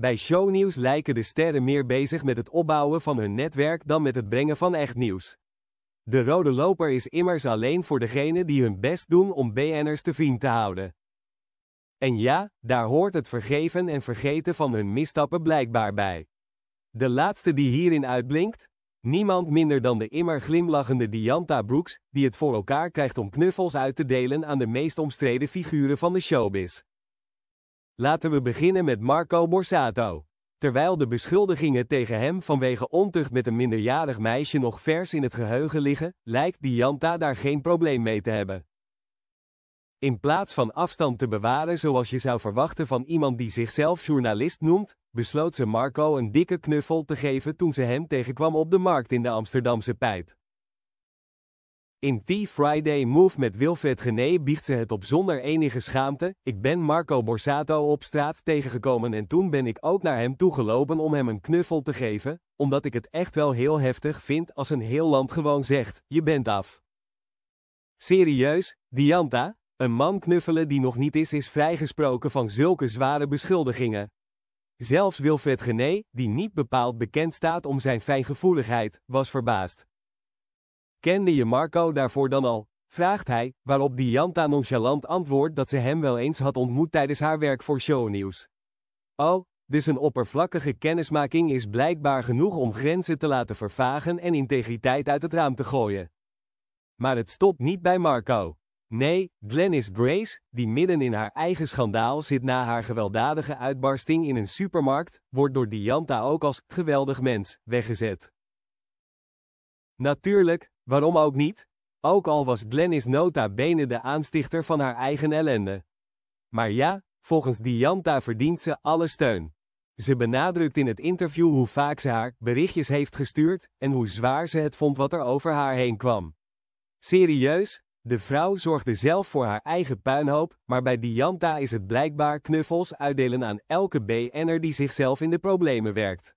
Bij shownieuws lijken de sterren meer bezig met het opbouwen van hun netwerk dan met het brengen van echt nieuws. De rode loper is immers alleen voor degenen die hun best doen om BN'ers te vriend te houden. En ja, daar hoort het vergeven en vergeten van hun misstappen blijkbaar bij. De laatste die hierin uitblinkt? Niemand minder dan de immer glimlachende Dianta Brooks, die het voor elkaar krijgt om knuffels uit te delen aan de meest omstreden figuren van de showbiz. Laten we beginnen met Marco Borsato. Terwijl de beschuldigingen tegen hem vanwege ontucht met een minderjarig meisje nog vers in het geheugen liggen, lijkt Dianta daar geen probleem mee te hebben. In plaats van afstand te bewaren zoals je zou verwachten van iemand die zichzelf journalist noemt, besloot ze Marco een dikke knuffel te geven toen ze hem tegenkwam op de markt in de Amsterdamse pijp. In The Friday Move met Wilfred Gené biecht ze het op zonder enige schaamte. Ik ben Marco Borsato op straat tegengekomen en toen ben ik ook naar hem toegelopen om hem een knuffel te geven, omdat ik het echt wel heel heftig vind als een heel land gewoon zegt, je bent af. Serieus, Dianta? Een man knuffelen die nog niet is is vrijgesproken van zulke zware beschuldigingen. Zelfs Wilfred Gené, die niet bepaald bekend staat om zijn fijngevoeligheid, was verbaasd. Kende je Marco daarvoor dan al? vraagt hij, waarop Dianta nonchalant antwoordt dat ze hem wel eens had ontmoet tijdens haar werk voor shownieuws. Oh, dus een oppervlakkige kennismaking is blijkbaar genoeg om grenzen te laten vervagen en integriteit uit het raam te gooien. Maar het stopt niet bij Marco. Nee, Glennis Grace, die midden in haar eigen schandaal zit na haar gewelddadige uitbarsting in een supermarkt, wordt door Dianta ook als geweldig mens weggezet. Natuurlijk, Waarom ook niet? Ook al was Glennis nota bene de aanstichter van haar eigen ellende. Maar ja, volgens Dianta verdient ze alle steun. Ze benadrukt in het interview hoe vaak ze haar berichtjes heeft gestuurd en hoe zwaar ze het vond wat er over haar heen kwam. Serieus, de vrouw zorgde zelf voor haar eigen puinhoop, maar bij Dianta is het blijkbaar knuffels uitdelen aan elke BN'er die zichzelf in de problemen werkt.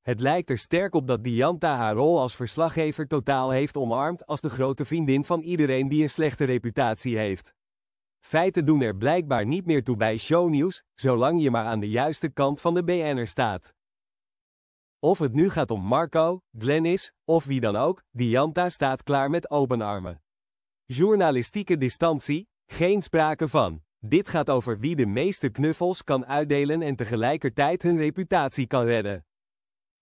Het lijkt er sterk op dat Dianta haar rol als verslaggever totaal heeft omarmd als de grote vriendin van iedereen die een slechte reputatie heeft. Feiten doen er blijkbaar niet meer toe bij shownieuws, zolang je maar aan de juiste kant van de BN'er staat. Of het nu gaat om Marco, Glennis, of wie dan ook, Dianta staat klaar met open armen. Journalistieke distantie, geen sprake van. Dit gaat over wie de meeste knuffels kan uitdelen en tegelijkertijd hun reputatie kan redden.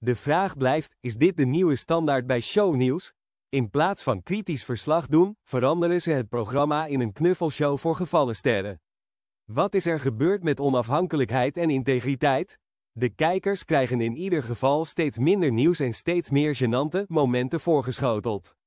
De vraag blijft, is dit de nieuwe standaard bij shownieuws? In plaats van kritisch verslag doen, veranderen ze het programma in een knuffelshow voor gevallen sterren. Wat is er gebeurd met onafhankelijkheid en integriteit? De kijkers krijgen in ieder geval steeds minder nieuws en steeds meer genante momenten voorgeschoteld.